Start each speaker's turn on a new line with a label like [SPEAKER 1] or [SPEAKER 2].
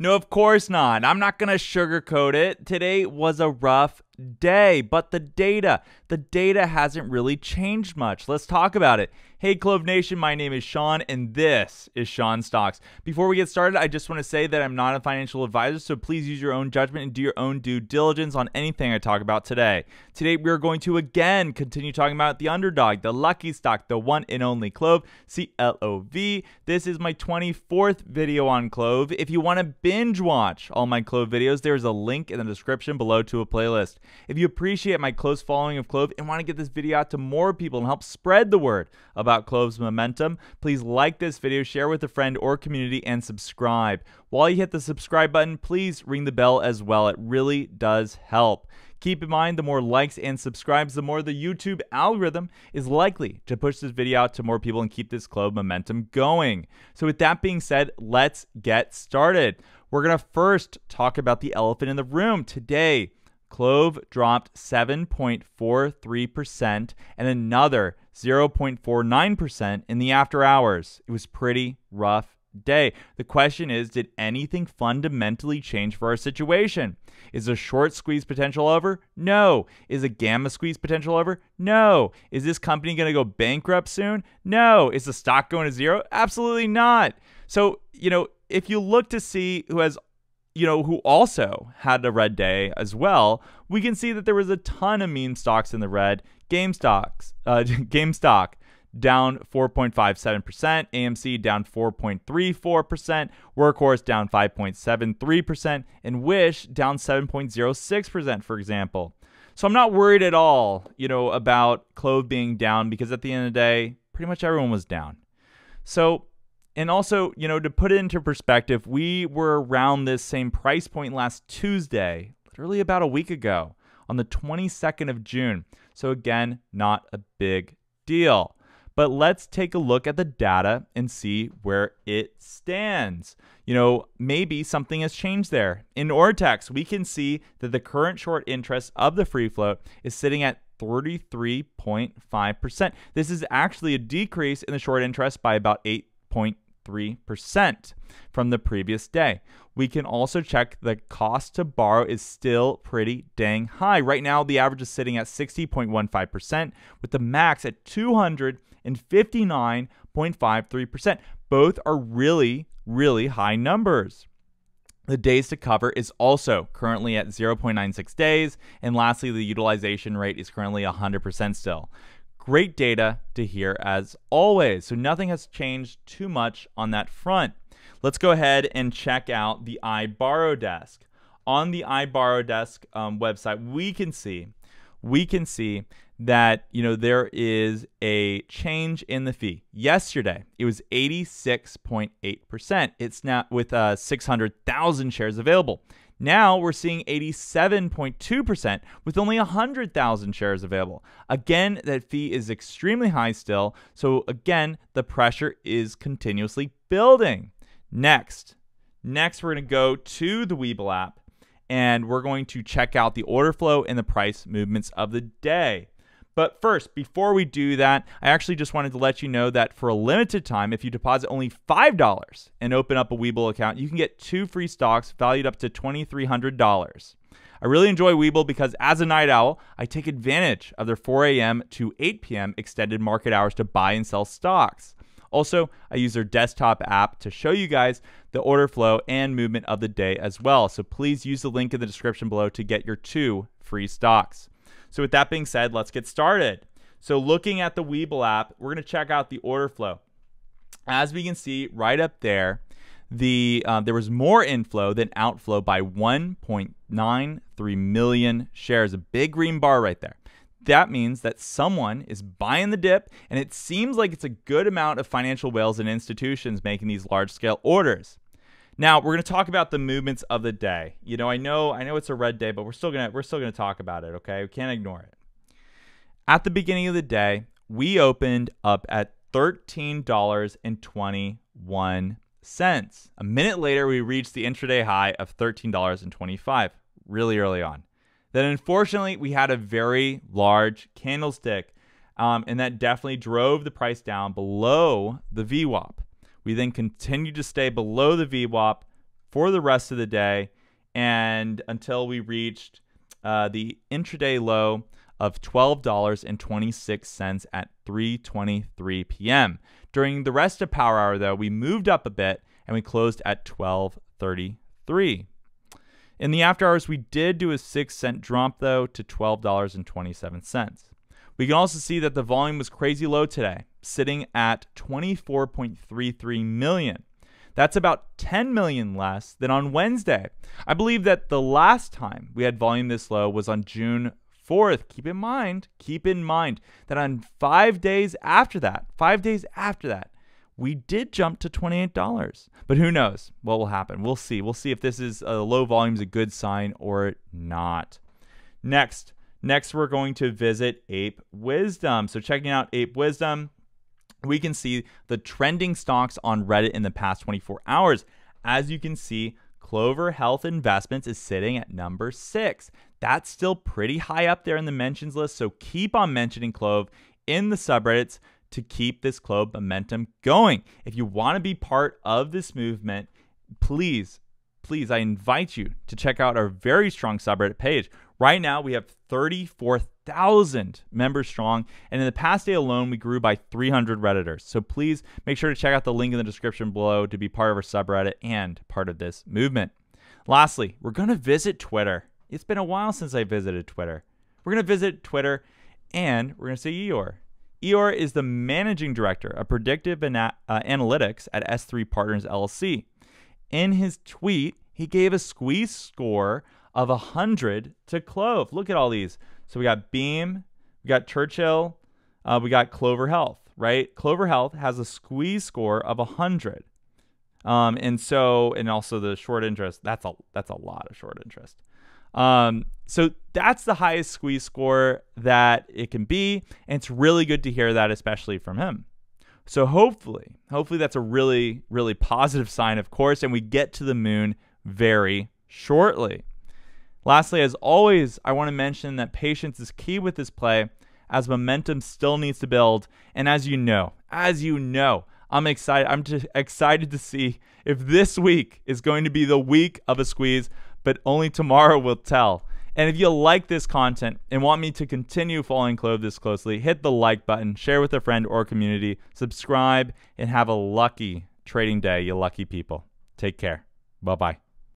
[SPEAKER 1] No, of course not. I'm not going to sugarcoat it. Today was a rough day, but the data, the data hasn't really changed much. Let's talk about it. Hey Clove Nation, my name is Sean and this is Sean Stocks. Before we get started, I just want to say that I'm not a financial advisor, so please use your own judgment and do your own due diligence on anything I talk about today. Today we are going to again continue talking about the underdog, the lucky stock, the one and only Clove, C L O V. This is my 24th video on Clove. If you want to binge watch all my Clove videos, there's a link in the description below to a playlist. If you appreciate my close following of Clove and want to get this video out to more people and help spread the word about Clove's momentum, please like this video, share with a friend or community, and subscribe. While you hit the subscribe button, please ring the bell as well. It really does help. Keep in mind, the more likes and subscribes, the more the YouTube algorithm is likely to push this video out to more people and keep this Clove momentum going. So, with that being said, let's get started. We're going to first talk about the elephant in the room today. Clove dropped 7.43% and another 0.49% in the after hours. It was pretty rough day. The question is did anything fundamentally change for our situation? Is a short squeeze potential over? No. Is a gamma squeeze potential over? No. Is this company going to go bankrupt soon? No. Is the stock going to zero? Absolutely not. So, you know, if you look to see who has you know, who also had a red day as well, we can see that there was a ton of meme stocks in the red. Game stocks, uh, GameStop down 4.57%, AMC down 4.34%, Workhorse down 5.73%, and Wish down 7.06%, for example. So I'm not worried at all, you know, about Clove being down because at the end of the day, pretty much everyone was down. So and also, you know, to put it into perspective, we were around this same price point last Tuesday, literally about a week ago, on the 22nd of June. So, again, not a big deal. But let's take a look at the data and see where it stands. You know, maybe something has changed there. In Ortex, we can see that the current short interest of the free float is sitting at 33.5%. This is actually a decrease in the short interest by about 8.2 3% from the previous day. We can also check the cost to borrow is still pretty dang high. Right now, the average is sitting at 60.15%, with the max at 259.53%. Both are really, really high numbers. The days to cover is also currently at 0.96 days. And lastly, the utilization rate is currently 100% still. Great data to hear as always. So nothing has changed too much on that front. Let's go ahead and check out the iBorrow desk. On the iBorrow desk um, website, we can see we can see that you know there is a change in the fee. Yesterday, it was 86.8%. It's now with uh, 600,000 shares available. Now we're seeing 87.2% with only 100,000 shares available. Again, that fee is extremely high still. So, again, the pressure is continuously building. Next, next we're going to go to the Weeble app and we're going to check out the order flow and the price movements of the day. But first, before we do that, I actually just wanted to let you know that for a limited time, if you deposit only $5 and open up a Weeble account, you can get two free stocks valued up to $2,300. I really enjoy Weeble because as a night owl, I take advantage of their 4 a.m. to 8 p.m. extended market hours to buy and sell stocks. Also, I use their desktop app to show you guys the order flow and movement of the day as well. So please use the link in the description below to get your two free stocks. So with that being said, let's get started. So looking at the Weeble app, we're going to check out the order flow. As we can see right up there, the uh, there was more inflow than outflow by 1.93 million shares. A big green bar right there. That means that someone is buying the dip, and it seems like it's a good amount of financial whales and institutions making these large scale orders. Now we're going to talk about the movements of the day. You know, I know I know it's a red day, but we're still gonna we're still gonna talk about it. Okay, we can't ignore it. At the beginning of the day, we opened up at thirteen dollars and twenty one cents. A minute later, we reached the intraday high of thirteen dollars and twenty five. Really early on. Then unfortunately, we had a very large candlestick, um, and that definitely drove the price down below the VWAP. We then continued to stay below the VWAP for the rest of the day and until we reached uh, the intraday low of $12.26 at 3:23 p.m. During the rest of power hour though, we moved up a bit and we closed at 12:33. In the after hours, we did do a 6 cent drop though to $12.27. We can also see that the volume was crazy low today, sitting at 24.33 million. That's about 10 million less than on Wednesday. I believe that the last time we had volume this low was on June 4th. Keep in mind, keep in mind that on five days after that, five days after that, we did jump to $28. But who knows what will happen? We'll see. We'll see if this is a low volume is a good sign or not. Next, Next, we're going to visit Ape Wisdom. So, checking out Ape Wisdom, we can see the trending stocks on Reddit in the past 24 hours. As you can see, Clover Health Investments is sitting at number six. That's still pretty high up there in the mentions list. So, keep on mentioning Clove in the subreddits to keep this Clove momentum going. If you want to be part of this movement, please please, I invite you to check out our very strong subreddit page Right now, we have 34,000 members strong, and in the past day alone, we grew by 300 Redditors. So please make sure to check out the link in the description below to be part of our subreddit and part of this movement. Lastly, we're going to visit Twitter. It's been a while since I visited Twitter. We're going to visit Twitter and we're going to see Eor. Eor is the managing director of predictive ana uh, analytics at S3 Partners LLC. In his tweet, he gave a squeeze score of 100 to Clove. Look at all these. So we got Beam, we got Churchill, uh, we got Clover Health, right? Clover Health has a squeeze score of 100. Um, and so, and also the short interest, that's a, that's a lot of short interest. Um, so that's the highest squeeze score that it can be. And it's really good to hear that, especially from him. So hopefully, hopefully that's a really, really positive sign, of course, and we get to the moon very shortly. Lastly, as always, I want to mention that patience is key with this play as momentum still needs to build. And as you know, as you know, I'm excited. I'm just excited to see if this week is going to be the week of a squeeze, but only tomorrow will tell. And if you like this content and want me to continue following Clove this closely, hit the like button, share with a friend or community, subscribe, and have a lucky trading day, you lucky people. Take care. Bye bye.